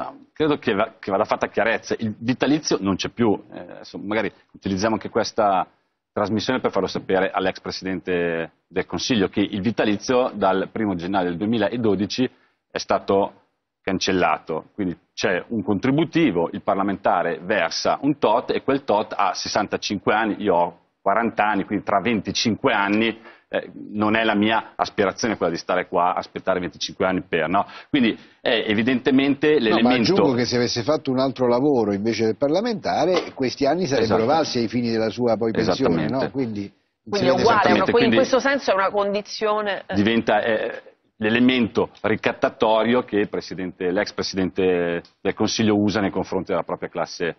No, credo che, va, che, vada fatta chiarezza. Il vitalizio non c'è più. Eh, magari utilizziamo anche questa trasmissione per farlo sapere all'ex Presidente del Consiglio che il vitalizio dal 1 gennaio del 2012 è stato cancellato. Quindi c'è un contributivo, il parlamentare versa un tot e quel tot ha 65 anni, io ho 40 anni, quindi tra 25 anni eh, non è la mia aspirazione quella di stare qua, aspettare 25 anni per, no? Quindi è eh, evidentemente l'elemento... No, ma aggiungo che se avesse fatto un altro lavoro invece del parlamentare, questi anni sarebbero esatto. valsi ai fini della sua poi pensione, no? Quindi, quindi è uguale, una, quindi in questo senso è una condizione... Eh. Diventa... Eh, l'elemento ricattatorio che l'ex presidente del Consiglio usa nei confronti della propria classe